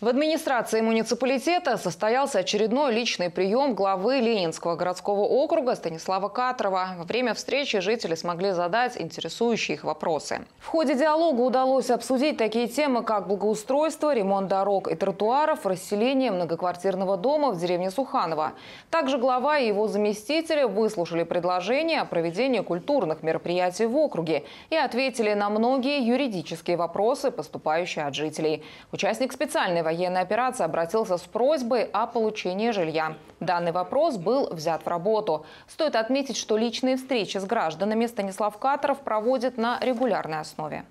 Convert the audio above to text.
В администрации муниципалитета состоялся очередной личный прием главы Ленинского городского округа Станислава Катрова. Во время встречи жители смогли задать интересующие их вопросы. В ходе диалога удалось обсудить такие темы, как благоустройство, ремонт дорог и тротуаров, расселение многоквартирного дома в деревне Суханово. Также глава и его заместители выслушали предложение о проведении культурных мероприятий в округе и ответили на многие юридические вопросы, поступающие от жителей. Участник специальной военной операции обратился с просьбой о получении жилья. Данный вопрос был взят в работу. Стоит отметить, что личные встречи с гражданами Станислав Катаров проводит на регулярной основе.